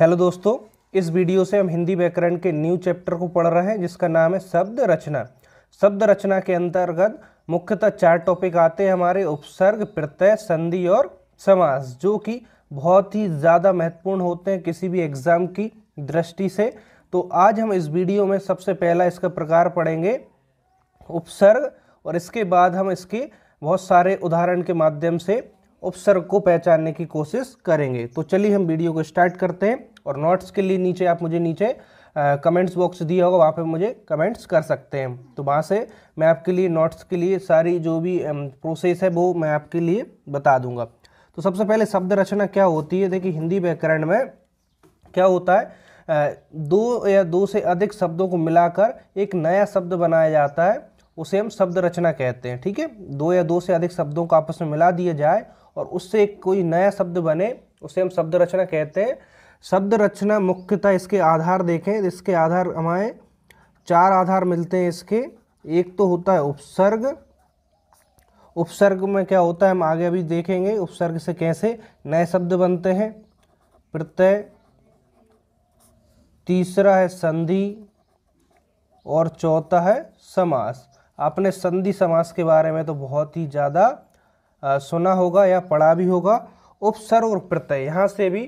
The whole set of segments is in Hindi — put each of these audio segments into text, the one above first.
हेलो दोस्तों इस वीडियो से हम हिंदी व्याकरण के न्यू चैप्टर को पढ़ रहे हैं जिसका नाम है शब्द रचना शब्द रचना के अंतर्गत मुख्यतः चार टॉपिक आते हैं हमारे उपसर्ग प्रत्यय संधि और समास जो कि बहुत ही ज़्यादा महत्वपूर्ण होते हैं किसी भी एग्ज़ाम की दृष्टि से तो आज हम इस वीडियो में सबसे पहला इसका प्रकार पढ़ेंगे उपसर्ग और इसके बाद हम इसके बहुत सारे उदाहरण के माध्यम से उपसर्ग को पहचानने की कोशिश करेंगे तो चलिए हम वीडियो को स्टार्ट करते हैं और नोट्स के लिए नीचे आप मुझे नीचे कमेंट्स बॉक्स दिया होगा वहाँ पे मुझे कमेंट्स कर सकते हैं तो वहाँ से मैं आपके लिए नोट्स के लिए सारी जो भी प्रोसेस है वो मैं आपके लिए बता दूंगा तो सबसे पहले शब्द रचना क्या होती है देखिए हिंदी व्याकरण में क्या होता है दो या दो से अधिक शब्दों को मिलाकर एक नया शब्द बनाया जाता है उसे हम शब्द रचना कहते हैं ठीक है दो या दो से अधिक शब्दों को आपस में मिला दिया जाए और उससे कोई नया शब्द बने उसे हम शब्द रचना कहते हैं शब्द रचना मुख्यतः इसके आधार देखें इसके आधार हमारे चार आधार मिलते हैं इसके एक तो होता है उपसर्ग उपसर्ग में क्या होता है हम आगे अभी देखेंगे उपसर्ग से कैसे नए शब्द बनते हैं प्रत्यय तीसरा है संधि और चौथा है समास आपने संधि समास के बारे में तो बहुत ही ज़्यादा सुना होगा या पढ़ा भी होगा उपसर्ग और प्रत्यय यहाँ से भी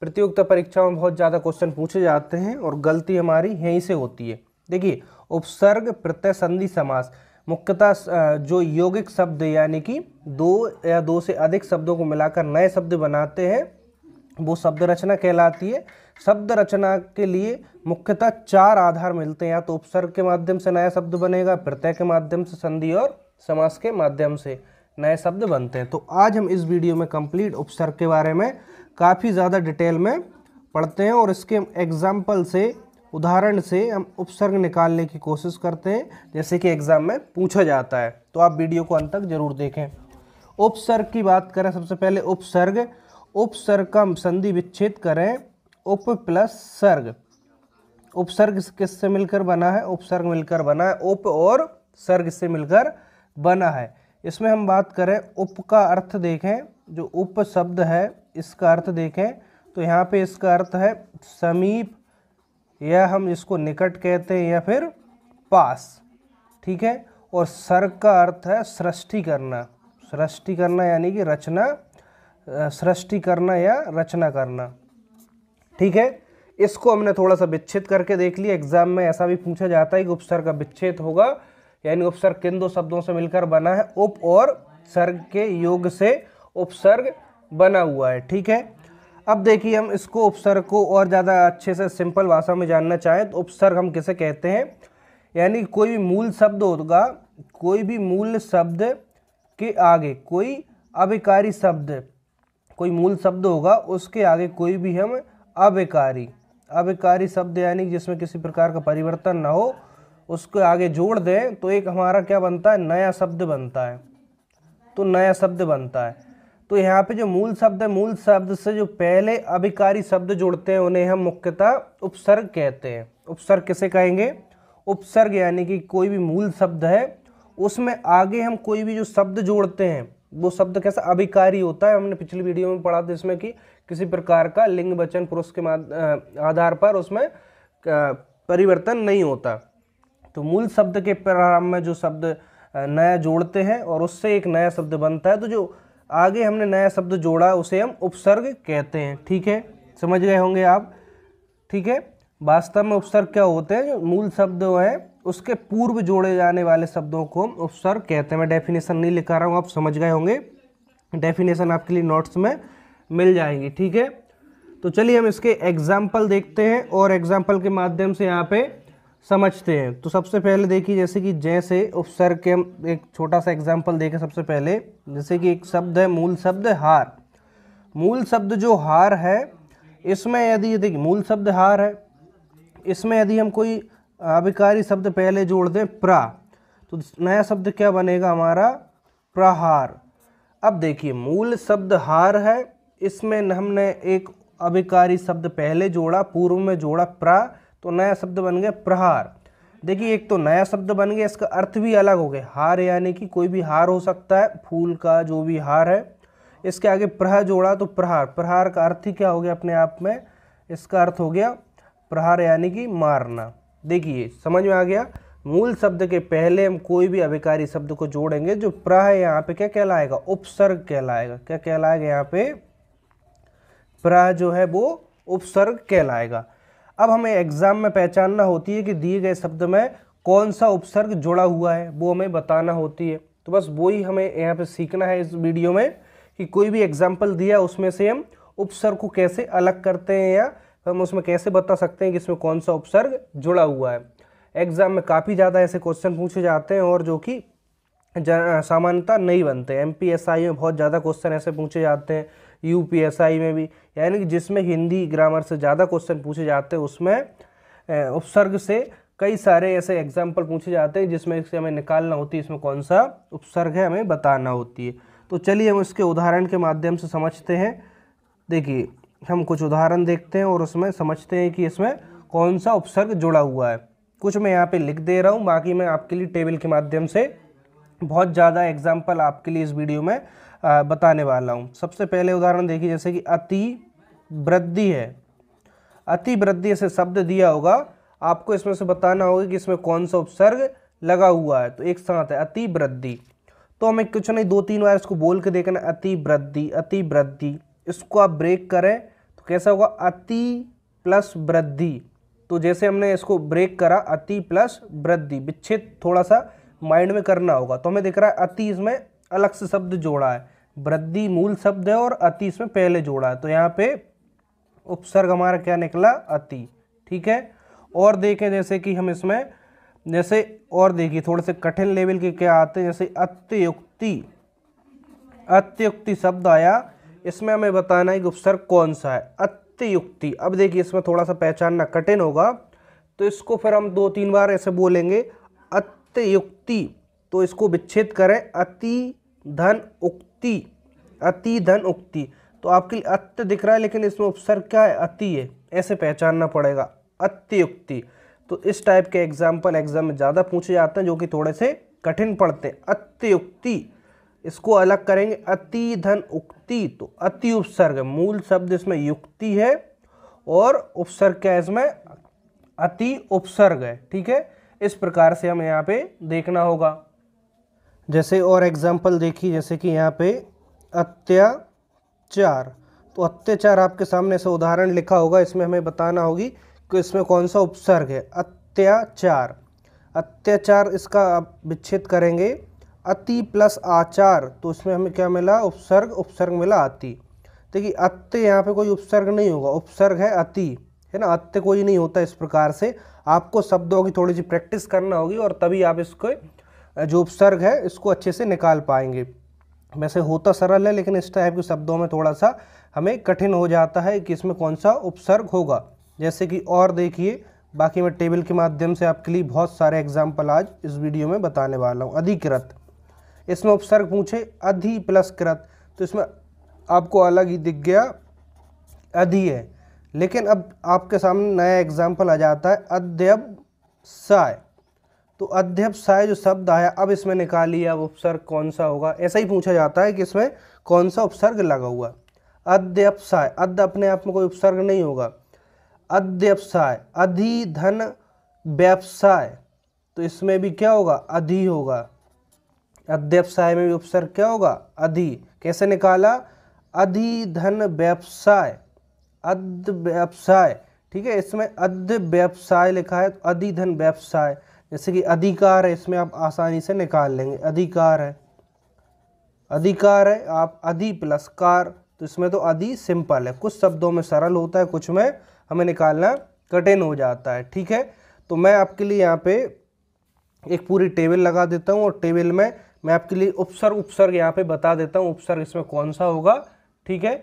प्रतियोगिता परीक्षाओं में बहुत ज़्यादा क्वेश्चन पूछे जाते हैं और गलती हमारी यहीं से होती है देखिए उपसर्ग प्रत्यय संधि समास मुख्यतः जो यौगिक शब्द यानी कि दो या दो से अधिक शब्दों को मिलाकर नए शब्द बनाते हैं वो शब्द रचना कहलाती है शब्द रचना के लिए मुख्यतः चार आधार मिलते हैं या तो उपसर्ग के माध्यम से नया शब्द बनेगा प्रत्यय के माध्यम से संधि और समास के माध्यम से नए शब्द बनते हैं तो आज हम इस वीडियो में कंप्लीट उपसर्ग के बारे में काफ़ी ज़्यादा डिटेल में पढ़ते हैं और इसके एग्जाम्पल से उदाहरण से हम उपसर्ग निकालने की कोशिश करते हैं जैसे कि एग्ज़ाम में पूछा जाता है तो आप वीडियो को अंत तक जरूर देखें उपसर्ग की बात करें सबसे पहले उपसर्ग उपसर्ग का हम संधि विच्छेद करें उप प्लस सर्ग उपसर्ग किससे मिलकर बना है उपसर्ग मिलकर बना है उप और सर्ग से मिलकर बना है इसमें हम बात करें उप का अर्थ देखें जो उप शब्द है इसका अर्थ देखें तो यहाँ पे इसका अर्थ है समीप या हम इसको निकट कहते हैं या फिर पास ठीक है और सर का अर्थ है सृष्टि करना सृष्टि करना यानी कि रचना सृष्टि करना या रचना करना ठीक है इसको हमने थोड़ा सा विच्छेद करके देख लिया एग्जाम में ऐसा भी पूछा जाता है कि उपसर्ग का विच्छेद होगा यानी उपसर्ग किन दो शब्दों से मिलकर बना है उप और सर्ग के योग से उपसर्ग बना हुआ है ठीक है अब देखिए हम इसको उपसर्ग को और ज़्यादा अच्छे से सिंपल भाषा में जानना चाहें तो उपसर्ग हम किसे कहते हैं यानी कोई भी मूल शब्द होगा कोई भी मूल शब्द के आगे कोई अभिकारी शब्द कोई मूल शब्द होगा उसके आगे कोई भी हम अभिकारी अभिकारी शब्द यानी जिसमें किसी प्रकार का परिवर्तन ना हो उसको आगे जोड़ दें तो एक हमारा क्या बनता है नया शब्द बनता है तो नया शब्द बनता है तो यहाँ पे जो मूल शब्द है मूल शब्द से जो पहले अभिकारी शब्द जोड़ते हैं उन्हें हम मुख्यतः उपसर्ग कहते हैं उपसर्ग किसे कहेंगे उपसर्ग यानी कि कोई भी मूल शब्द है उसमें आगे हम कोई भी जो शब्द जोड़ते हैं वो शब्द कैसा अभिकारी होता है हमने पिछली वीडियो में पढ़ा था इसमें कि किसी प्रकार का लिंग वचन पुरुष के आधार पर उसमें परिवर्तन नहीं होता तो मूल शब्द के प्रारंभ में जो शब्द नया जोड़ते हैं और उससे एक नया शब्द बनता है तो जो आगे हमने नया शब्द जोड़ा उसे हम उपसर्ग कहते हैं ठीक है समझ गए होंगे आप ठीक है वास्तव में उपसर्ग क्या होते हैं जो मूल शब्द हैं उसके पूर्व जोड़े जाने वाले शब्दों को हम उपसर्ग कहते हैं मैं डेफिनेशन नहीं लिखा रहा हूँ आप समझ गए होंगे डेफिनेशन आपके लिए नोट्स में मिल जाएगी ठीक है तो चलिए हम इसके एग्जाम्पल देखते हैं और एग्जाम्पल के माध्यम से यहाँ पे समझते हैं तो सबसे पहले देखिए जैसे कि जैसे उपसर्ग के हम एक छोटा सा एग्जाम्पल देखें सबसे पहले जैसे कि एक शब्द है मूल शब्द हार मूल शब्द जो हार है इसमें यदि ये देखिए मूल शब्द हार है इसमें यदि हम कोई अभिकारी शब्द पहले जोड़ दें प्रा तो नया शब्द क्या बनेगा हमारा प्रहार अब देखिए मूल शब्द हार है इसमें हमने एक अभिकारी शब्द पहले जोड़ा पूर्व में जोड़ा प्रा तो नया शब्द बन गया प्रहार देखिए एक तो नया शब्द बन गया इसका अर्थ भी अलग हो गया हार यानी कि कोई भी हार हो सकता है फूल का जो भी हार है इसके आगे प्रह जोड़ा तो प्रहार प्रहार का अर्थ ही क्या हो गया अपने आप में इसका अर्थ हो गया प्रहार यानी कि मारना देखिए समझ में आ गया मूल शब्द के पहले हम कोई भी अभिकारी शब्द को जोड़ेंगे जो प्रह यहाँ पे क्या कहलाएगा उपसर्ग कहलाएगा क्या कहलाएगा यहाँ पे प्रह जो है वो उपसर्ग कहलाएगा अब हमें एग्ज़ाम में पहचानना होती है कि दिए गए शब्द में कौन सा उपसर्ग जुड़ा हुआ है वो हमें बताना होती है तो बस वही हमें यहाँ पे सीखना है इस वीडियो में कि कोई भी एग्जाम्पल दिया उसमें से हम उपसर्ग को कैसे अलग करते हैं या हम उसमें कैसे बता सकते हैं कि इसमें कौन सा उपसर्ग जुड़ा हुआ है एग्ज़ाम में काफ़ी ज़्यादा ऐसे क्वेश्चन पूछे जाते हैं और जो कि सामान्यता नहीं बनते एम पी एस आई में बहुत ज़्यादा क्वेश्चन ऐसे पूछे जाते हैं यू में भी यानी कि जिसमें हिंदी ग्रामर से ज़्यादा क्वेश्चन पूछे जाते हैं उसमें उपसर्ग से कई सारे ऐसे एग्जाम्पल पूछे जाते हैं जिसमें इससे हमें निकालना होती है इसमें कौन सा उपसर्ग है हमें बताना होती है तो चलिए हम इसके उदाहरण के माध्यम से समझते हैं देखिए हम कुछ उदाहरण देखते हैं और उसमें समझते हैं कि इसमें कौन सा उपसर्ग जुड़ा हुआ है कुछ मैं यहाँ पे लिख दे रहा हूँ बाकी मैं आपके लिए टेबल के माध्यम से बहुत ज़्यादा एग्जाम्पल आपके लिए इस वीडियो में बताने वाला हूँ सबसे पहले उदाहरण देखिए जैसे कि अति वृद्धि है अति वृद्धि ऐसे शब्द दिया होगा आपको इसमें से बताना होगा कि इसमें कौन सा उपसर्ग लगा हुआ है तो एक साथ है अति वृद्धि तो हमें कुछ नहीं दो तीन बार इसको बोल के देखना अति वृद्धि अति वृद्धि इसको आप ब्रेक करें तो कैसा होगा अति प्लस वृद्धि तो जैसे हमने इसको ब्रेक करा अति प्लस वृद्धि विच्छेद थोड़ा सा माइंड में करना होगा तो हमें दिख रहा है अति इसमें अलग से शब्द जोड़ा है वृद्धि मूल शब्द है और अति इसमें पहले जोड़ा है तो यहाँ पे उपसर्ग हमारा क्या निकला अति ठीक है और देखें जैसे कि हम इसमें जैसे और देखिए थोड़े से कठिन लेवल के क्या आते हैं जैसे अत्युक्ति अत्युक्ति शब्द आया इसमें हमें बताना है कि उपसर्ग कौन सा है अत्युक्ति अब देखिए इसमें थोड़ा सा पहचानना कठिन होगा तो इसको फिर हम दो तीन बार ऐसे बोलेंगे अत्युक्ति तो इसको विच्छेद करें अति धन उक्ति अति धन उक्ति तो आपके लिए अत्य दिख रहा है लेकिन इसमें उपसर्ग क्या है अति है ऐसे पहचानना पड़ेगा अत्युक्ति तो इस टाइप के एग्जाम्पल एग्जाम में ज़्यादा पूछे जाते हैं जो कि थोड़े से कठिन पड़ते हैं अत्युक्ति इसको अलग करेंगे अति धन उक्ति तो अति उपसर्ग मूल शब्द इसमें युक्ति है और उपसर्ग क्या है इसमें अति उपसर्ग है ठीक है इस प्रकार से हमें यहाँ पे देखना होगा जैसे और एग्जाम्पल देखिए जैसे कि यहाँ पे अत्याचार तो अत्याचार आपके सामने से उदाहरण लिखा होगा इसमें हमें बताना होगी कि इसमें कौन सा उपसर्ग है अत्याचार अत्याचार इसका आप विच्छेद करेंगे अति प्लस आचार तो इसमें हमें क्या मिला उपसर्ग उपसर्ग मिला अति देखिए अत्य यहाँ पे कोई उपसर्ग नहीं होगा उपसर्ग है अति है ना अत्य कोई नहीं होता इस प्रकार से आपको शब्दों की थोड़ी सी प्रैक्टिस करना होगी और तभी आप इसको जो उपसर्ग है इसको अच्छे से निकाल पाएंगे वैसे होता सरल है लेकिन इस टाइप के शब्दों में थोड़ा सा हमें कठिन हो जाता है कि इसमें कौन सा उपसर्ग होगा जैसे कि और देखिए बाकी मैं टेबल के माध्यम से आपके लिए बहुत सारे एग्जाम्पल आज इस वीडियो में बताने वाला हूँ अधिकृत इसमें उपसर्ग पूछे अधि प्लस कृत तो इसमें आपको अलग ही दिख गया अधि है लेकिन अब आपके सामने नया एग्जाम्पल आ जाता है अध्यब साय तो अध्यवसाय जो शब्द आया अब इसमें निकालिए अब उपसर्ग कौन सा होगा ऐसा ही पूछा जाता है कि इसमें कौन सा उपसर्ग लगा हुआ अध्यपसाय अध्यवसाय अपने आप में कोई उपसर्ग नहीं होगा अध्यवसाय अधिधन व्यवसाय तो इसमें भी क्या होगा अधि होगा अध्यवसाय में भी उपसर्ग क्या होगा अधि कैसे निकाला अधिधन व्यवसाय अध व्यवसाय ठीक है इसमें अध व्यवसाय लिखा है तो अधिधन व्यवसाय जैसे कि अधिकार है इसमें आप आसानी से निकाल लेंगे अधिकार है अधिकार है आप अधि प्लस कार तो इसमें तो अधि सिंपल है कुछ शब्दों में सरल होता है कुछ में हमें निकालना कठिन हो जाता है ठीक है तो मैं आपके लिए यहाँ पे एक पूरी टेबल लगा देता हूँ और टेबल में मैं आपके लिए उपसर्ग उपसर्ग यहाँ पे बता देता हूँ उपसर्ग इसमें कौन सा होगा ठीक है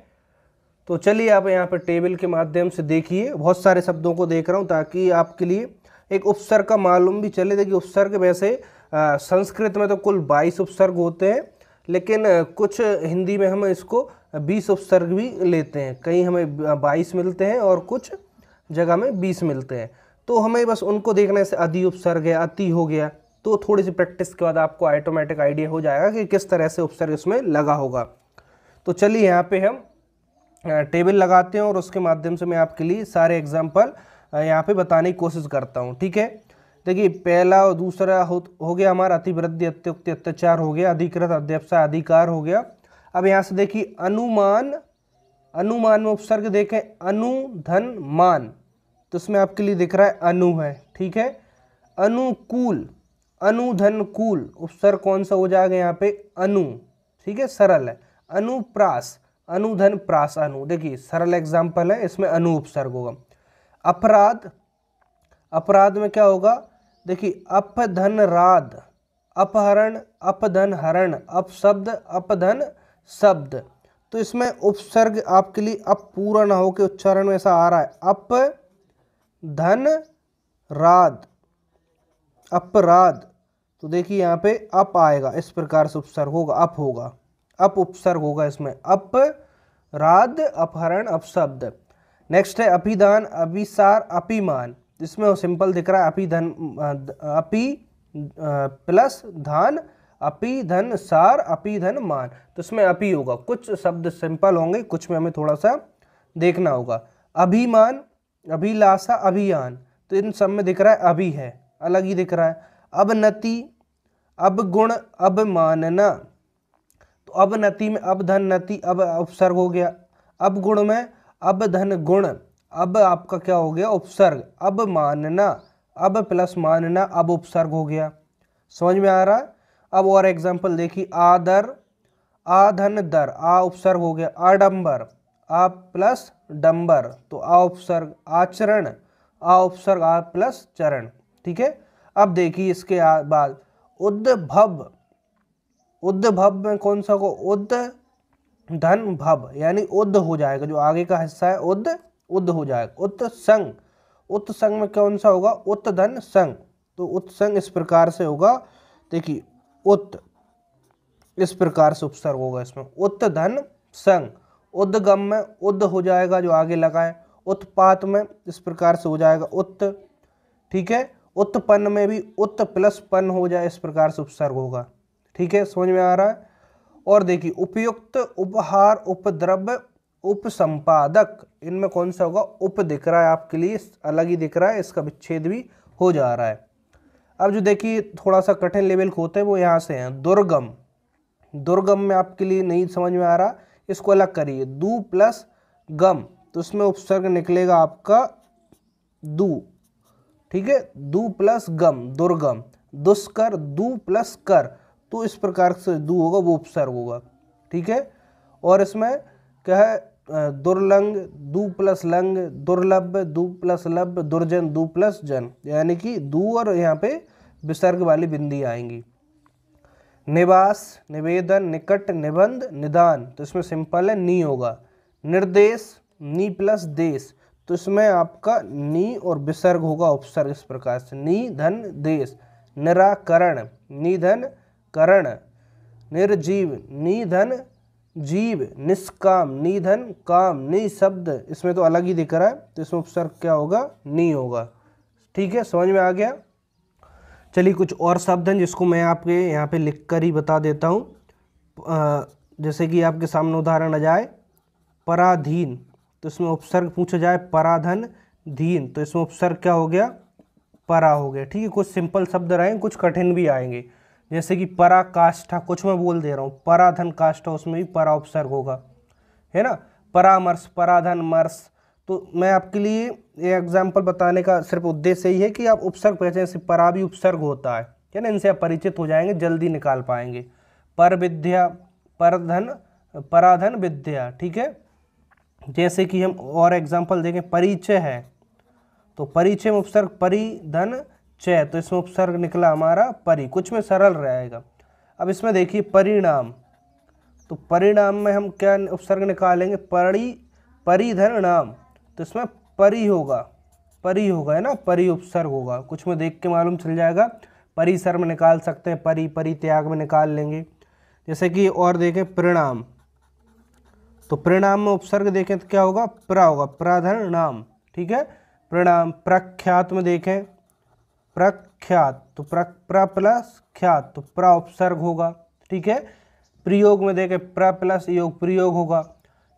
तो चलिए आप यहाँ पे टेबल के माध्यम से देखिए बहुत सारे शब्दों को देख रहा हूँ ताकि आपके लिए एक उपसर्ग का मालूम भी चले देखिए उपसर्ग वैसे संस्कृत में तो कुल बाईस उपसर्ग होते हैं लेकिन कुछ हिंदी में हम इसको बीस उपसर्ग भी लेते हैं कहीं हमें बाईस मिलते हैं और कुछ जगह में बीस मिलते हैं तो हमें बस उनको देखने से अधि उपसर्ग है अति हो गया तो थोड़ी सी प्रैक्टिस के बाद आपको ऑटोमेटिक आइडिया हो जाएगा कि किस तरह से उपसर्ग इसमें लगा होगा तो चलिए यहाँ पे हम टेबल लगाते हैं और उसके माध्यम से मैं आपके लिए सारे एग्जाम्पल यहाँ पे बताने की कोशिश करता हूँ ठीक है देखिए पहला और दूसरा हो हो गया हमारा अतिवृद्धि अत्युक्ति अत्याचार हो गया अधिकृत अध्यपसा अधिकार हो गया अब यहाँ से देखिए अनुमान अनुमान में उपसर्ग देखें अनुधन मान तो इसमें आपके लिए दिख रहा है अनु है ठीक है अनुकूल अनुधन कूल उपसर्ग कौन सा हो जाएगा यहाँ पे अनु ठीक है सरल है अनुप्रास अनुधन प्रास अनु देखिए सरल एग्जाम्पल है इसमें अनु उपसर्ग होगा अपराध अपराध में क्या होगा देखिए अपधन राध अपहरण अपधन हरण अपशब्द अपधन शब्द तो इसमें उपसर्ग आपके लिए अप पूरा ना हो के उच्चारण में ऐसा आ रहा है अप धन राध अपराध तो देखिए यहाँ पे अप आएगा इस प्रकार से उपसर्ग होगा अप होगा अप उपसर्ग होगा इसमें अप राध अपहरण अपशब्द नेक्स्ट है अपिदान अभिसार अपिमान इसमें सिंपल दिख रहा है अपिधन अपि प्लस धान अपि धन सार अपि धन मान तो इसमें अपि होगा कुछ शब्द सिंपल होंगे कुछ में हमें थोड़ा सा देखना होगा अभिमान अभिलाषा अभियान तो इन सब में दिख रहा है अभि है अलग ही दिख रहा है नति अब गुण अब मानना तो अब नति में अब धन नति अब उपसर्ग हो गया अब गुण में अब धन गुण अब आपका क्या हो गया उपसर्ग अब मानना अब प्लस मानना अब उपसर्ग हो गया समझ में आ रहा है अब और एग्जाम्पल देखिए आदर आधन दर आ उपसर्ग हो गया आडंबर आ प्लस डंबर तो आ उपसर्ग आचरण आ उपसर्ग आ प्लस चरण ठीक है अब देखिए इसके बाद उद्भव उद्भव में कौन सा को उद्ध धन भव यानी उद्ध हो जाएगा जो आगे का हिस्सा है उद्ध उद्ध हो जाएगा उत्त संग उत्त संग में कौन सा होगा उत्त धन संग तो उत्त संग इस प्रकार से होगा देखिए उत्त इस प्रकार से उपसर्ग होगा इसमें उत्त धन संग उद्गम में उद्ध हो जाएगा जो आगे लगाए उत्पात में इस प्रकार से हो जाएगा उत्त ठीक है उत्पन्न में भी उत्त प्लस पन हो जाए इस प्रकार से उपसर्ग होगा ठीक है समझ में आ रहा है और देखिए उपयुक्त उपहार उपद्रव्य उपसंपादक इनमें कौन सा होगा उप दिख रहा है आपके लिए अलग ही दिख रहा है इसका विच्छेद भी हो जा रहा है अब जो देखिए थोड़ा सा कठिन लेवल को होते हैं वो यहाँ से हैं दुर्गम दुर्गम में आपके लिए नहीं समझ में आ रहा इसको अलग करिए दू प्लस गम तो उसमें उपसर्ग निकलेगा आपका दू ठीक है दू प्लस गम दुर्गम दुष्कर दू प्लस कर तो इस प्रकार से दू होगा वो उपसर्ग होगा ठीक है और इसमें क्या है दुर्लंग दू प्लस लंग दुर्लभ दू प्लस लभ दुर्जन दू प्लस जन यानी कि दू और यहाँ पे विसर्ग वाली बिंदी आएंगी निवास निवेदन निकट निबंध निदान तो इसमें सिंपल है नी होगा निर्देश नी प्लस देश तो इसमें आपका नी और विसर्ग होगा उपसर्ग इस प्रकार से निधन देश निराकरण निधन करण निर्जीव निधन जीव निष्काम निधन काम नि शब्द इसमें तो अलग ही दिख रहा है तो इसमें उपसर्ग क्या होगा नी होगा ठीक है समझ में आ गया चलिए कुछ और शब्द हैं जिसको मैं आपके यहाँ पे लिख कर ही बता देता हूँ जैसे कि आपके सामने उदाहरण आ जाए पराधीन तो इसमें उपसर्ग पूछा जाए पराधन धीन तो इसमें उपसर्ग क्या हो गया परा हो गया ठीक है कुछ सिंपल शब्द रहे कुछ कठिन भी आएंगे जैसे कि पराकाष्ठा कुछ मैं बोल दे रहा हूँ पराधन काष्ठा उसमें भी परा उपसर्ग होगा है ना परामर्श पराधन मर्श तो मैं आपके लिए ये एग्जाम्पल बताने का सिर्फ उद्देश्य यही है कि आप उपसर्ग पहचान से परा भी उपसर्ग होता है है ना इनसे आप परिचित हो जाएंगे जल्दी निकाल पाएंगे पर विद्या परधन पराधन विद्या ठीक है जैसे कि हम और एग्जाम्पल देखें परिचय है तो परिचय में उपसर्ग परिधन चय तो इसमें उपसर्ग निकला हमारा परी कुछ में सरल रहेगा अब इसमें देखिए परिणाम तो परिणाम में हम क्या उपसर्ग निकालेंगे परी परिधर नाम तो इसमें परी होगा परी होगा है ना परी उपसर्ग होगा कुछ में देख के मालूम चल जाएगा परिसर में निकाल सकते हैं परी परित्याग में निकाल लेंगे जैसे कि और देखें परिणाम तो परिणाम में उपसर्ग देखें तो क्या होगा प्रा होगा प्राधर नाम ठीक है परिणाम प्रख्यात में देखें प्रख्यात तो प्र प्र प्लस ख्यात तो प्र उपसर्ग होगा ठीक है प्रयोग में देखें प्र प्लस योग प्रयोग होगा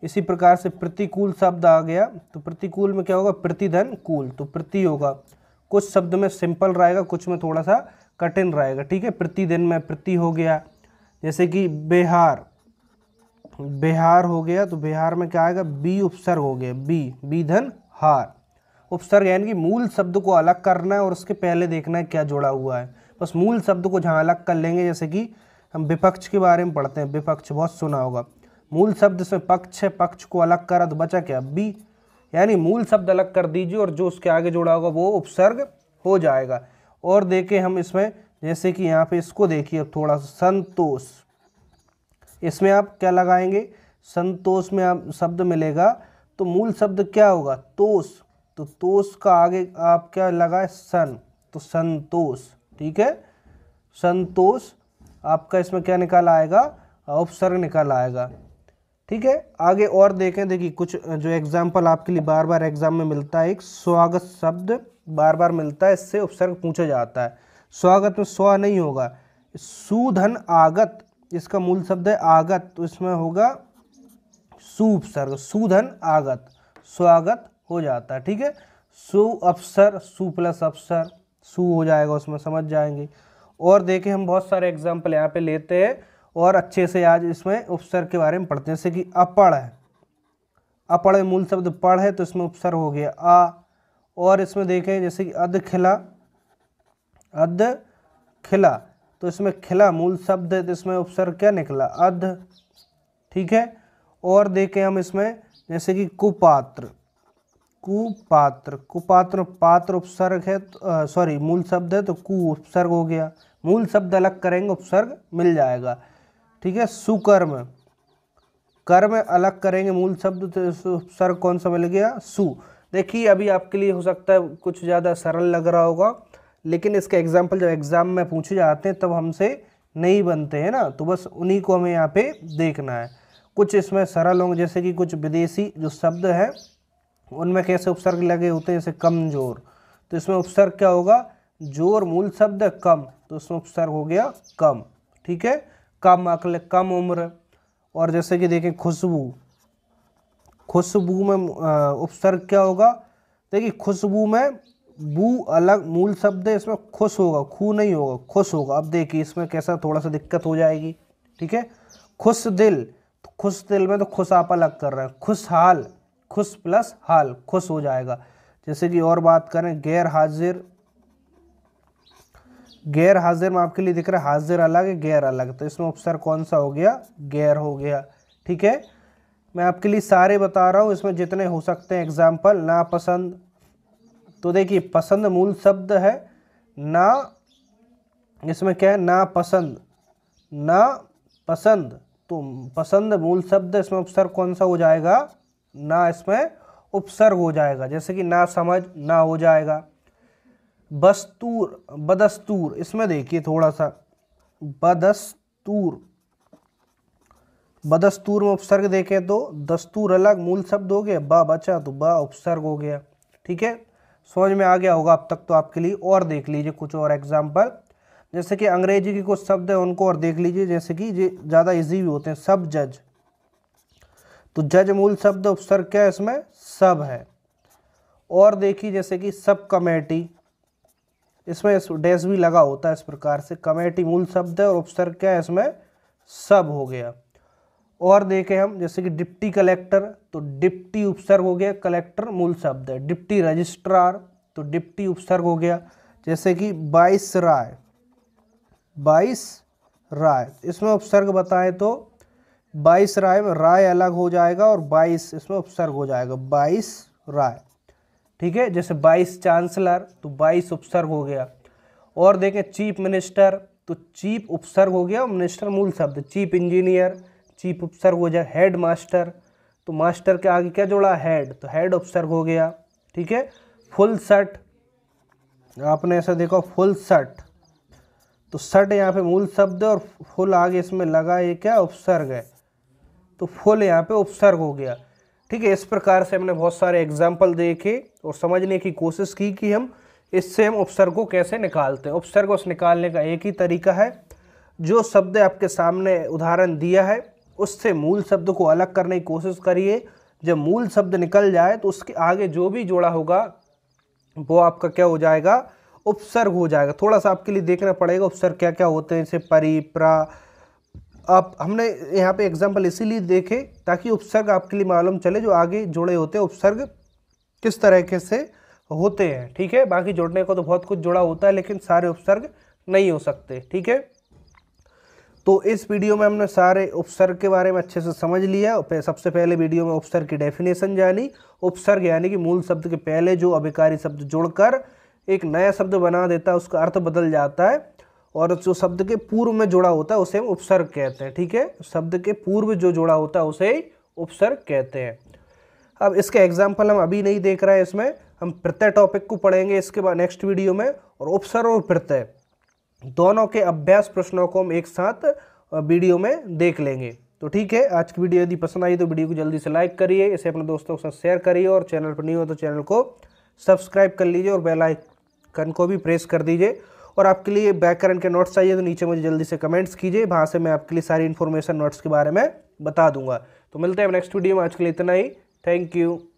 इसी प्रकार से प्रतिकूल शब्द आ गया तो प्रतिकूल में क्या होगा प्रतिधन कूल तो प्रति होगा कुछ शब्द में सिंपल रहेगा कुछ में थोड़ा सा कठिन रहेगा ठीक है प्रतिदिन में प्रति हो गया जैसे कि बिहार बिहार हो गया तो बिहार में क्या आएगा बी उपसर्ग हो गया बी बी धन हार उपसर्ग यानी कि मूल शब्द को अलग करना है और उसके पहले देखना है क्या जुड़ा हुआ है बस मूल शब्द को जहाँ अलग कर लेंगे जैसे कि हम विपक्ष के बारे में पढ़ते हैं विपक्ष बहुत सुना होगा मूल शब्द से पक्ष है पक्ष को अलग करा तो बचा क्या बी यानी मूल शब्द अलग कर दीजिए और जो उसके आगे जुड़ा होगा वो उपसर्ग हो जाएगा और देखें हम इसमें जैसे कि यहाँ पे इसको देखिए अब थोड़ा सा संतोष इसमें आप क्या लगाएंगे संतोष में आप शब्द मिलेगा तो मूल शब्द क्या होगा तोष तो तोष का आगे आप क्या लगाए सन तो संतोष ठीक है संतोष आपका इसमें क्या निकाल आएगा उपसर्ग निकाल आएगा ठीक है आगे और देखें देखिए कुछ जो एग्जाम्पल आपके लिए बार बार एग्जाम में मिलता है एक स्वागत शब्द बार बार मिलता है इससे उपसर्ग पूछा जाता है स्वागत में स्व नहीं होगा सुधन आगत इसका मूल शब्द है आगत तो इसमें होगा सु उपसर्ग सुधन आगत स्वागत हो जाता है ठीक है सु अफसर सु प्लस अफसर सु हो जाएगा उसमें समझ जाएंगे और देखें हम बहुत सारे एग्जाम्पल यहाँ पे लेते हैं और अच्छे से आज इसमें उपसर के बारे में पढ़ते हैं जैसे कि अपड़ है अपड़ मूल शब्द पढ़ है तो इसमें उपसर हो गया आ और इसमें देखें जैसे कि अध खिला अध खिला तो इसमें खिला मूल शब्द है तो इसमें उपसर क्या निकला अध ठीक है और देखें हम इसमें जैसे कि कुपात्र कुपात्र कुपात्र पात्र उपसर्ग है तो, सॉरी मूल शब्द है तो कु उपसर्ग हो गया मूल शब्द अलग करेंगे उपसर्ग मिल जाएगा ठीक है सुकर्म कर्म अलग करेंगे मूल शब्द तो उपसर्ग कौन सा मिल गया सु देखिए अभी आपके लिए हो सकता है कुछ ज़्यादा सरल लग रहा होगा लेकिन इसके एग्जाम्पल जब एग्ज़ाम में पूछे जाते हैं तब हमसे नहीं बनते हैं ना तो बस उन्हीं को हमें यहाँ पे देखना है कुछ इसमें सरल होंगे जैसे कि कुछ विदेशी जो शब्द हैं उनमें कैसे उपसर्ग लगे होते हैं जैसे कमजोर तो इसमें उपसर्ग क्या होगा जोर मूल शब्द है कम तो इसमें उपसर्ग हो गया कम ठीक है कम अकल कम उम्र और जैसे कि देखें खुशबू खुशबू में उपसर्ग क्या होगा देखिए खुशबू में बू अलग मूल शब्द है इसमें खुश होगा खू नहीं होगा खुश होगा अब देखिए इसमें कैसा थोड़ा सा दिक्कत हो जाएगी ठीक है खुश दिल तो खुश दिल में तो खुश आप अलग कर रहे हैं खुशहाल खुश प्लस हाल खुश हो जाएगा जैसे कि और बात करें गैर हाजिर गैर हाजिर में आपके लिए दिख रहा है हाजिर अलग है गैर अलग तो इसमें उपसर कौन सा हो गया गैर हो गया ठीक है मैं आपके लिए सारे बता रहा हूँ इसमें जितने हो सकते हैं एग्जाम्पल नापसंद तो देखिए पसंद मूल शब्द है ना इसमें क्या है नापसंद ना पसंद तो पसंद मूल शब्द इसमें उपसर कौन सा हो जाएगा ना इसमें उपसर्ग हो जाएगा जैसे कि ना समझ ना हो जाएगा बस्तूर बदस्तूर इसमें देखिए थोड़ा सा बदस्तूर बदस्तूर में उपसर्ग देखें तो दस्तूर अलग मूल शब्द हो गया बा बचा तो बा उपसर्ग हो गया ठीक है समझ में आ गया होगा अब तक तो आपके लिए और देख लीजिए कुछ और एग्जाम्पल जैसे कि अंग्रेजी के कुछ शब्द हैं उनको और देख लीजिए जैसे कि ये ज़्यादा इजी भी होते हैं सब जज तो जज मूल शब्द उपसर्ग क्या है इसमें सब है और देखिए जैसे कि सब कमेटी इसमें डैस भी लगा होता है इस प्रकार से कमेटी मूल शब्द है और उपसर्ग क्या है इसमें सब हो गया और देखें हम जैसे कि डिप्टी कलेक्टर तो डिप्टी उपसर्ग हो गया कलेक्टर मूल शब्द है डिप्टी रजिस्ट्रार तो डिप्टी उपसर्ग हो गया जैसे कि बाईस राय बाईस राय इसमें उपसर्ग बताएं तो बाईस राय में राय अलग हो जाएगा और बाईस इसमें उपसर्ग हो जाएगा बाईस राय ठीक है जैसे बाईस चांसलर तो बाईस उपसर्ग हो गया और देखें चीफ मिनिस्टर तो चीफ उपसर्ग हो गया और मिनिस्टर मूल शब्द चीफ इंजीनियर चीफ उपसर्ग हो जाए हेड मास्टर तो मास्टर के आगे क्या जोड़ा हेड तो हेड उपसर्ग हो गया ठीक है फुल शर्ट आपने ऐसा देखा फुल सट तो सट यहाँ पे मूल शब्द है और फुल आगे इसमें लगा ये क्या उपसर्ग है तो फुल यहाँ पे उपसर्ग हो गया ठीक है इस प्रकार से हमने बहुत सारे एग्जाम्पल देखे और समझने की कोशिश की कि हम इससे हम उपसर्ग को कैसे निकालते हैं उपसर्ग उस निकालने का एक ही तरीका है जो शब्द आपके सामने उदाहरण दिया है उससे मूल शब्द को अलग करने की कोशिश करिए जब मूल शब्द निकल जाए तो उसके आगे जो भी जोड़ा होगा वो आपका क्या हो जाएगा उपसर्ग हो जाएगा थोड़ा सा आपके लिए देखना पड़ेगा उपसर्ग क्या क्या होते हैं जैसे परी प्रा आप हमने यहाँ पे एग्जाम्पल इसीलिए देखे ताकि उपसर्ग आपके लिए मालूम चले जो आगे जुड़े होते हैं उपसर्ग किस तरीके से होते हैं ठीक है बाकी जोड़ने को तो बहुत कुछ जुड़ा होता है लेकिन सारे उपसर्ग नहीं हो सकते ठीक है तो इस वीडियो में हमने सारे उपसर्ग के बारे में अच्छे से समझ लिया सबसे पहले वीडियो में उपसर्ग की डेफिनेशन जानी उपसर्ग यानी कि मूल शब्द के पहले जो अभिकारी शब्द जोड़कर एक नया शब्द बना देता है उसका अर्थ बदल जाता है और जो शब्द के पूर्व में जोड़ा होता है उसे हम उपसर्ग कहते हैं ठीक है शब्द के पूर्व जो जोड़ा होता है उसे उपसर्ग कहते हैं अब इसके एग्जाम्पल हम अभी नहीं देख रहे हैं इसमें हम प्रत्यय टॉपिक को पढ़ेंगे इसके बाद नेक्स्ट वीडियो में और उपसर्ग और प्रत्यय दोनों के अभ्यास प्रश्नों को हम एक साथ वीडियो में देख लेंगे तो ठीक है आज की वीडियो यदि पसंद आई तो वीडियो को जल्दी से लाइक करिए इसे अपने दोस्तों के साथ शेयर करिए और चैनल पर नहीं हो तो चैनल को सब्सक्राइब कर लीजिए और बेल आइकन को भी प्रेस कर दीजिए और आपके लिए बैक करंट के नोट्स चाहिए तो नीचे मुझे जल्दी से कमेंट्स कीजिए वहाँ से मैं आपके लिए सारी इन्फॉर्मेशन नोट्स के बारे में बता दूंगा तो मिलते हैं नेक्स्ट वीडियो में आज के लिए इतना ही थैंक यू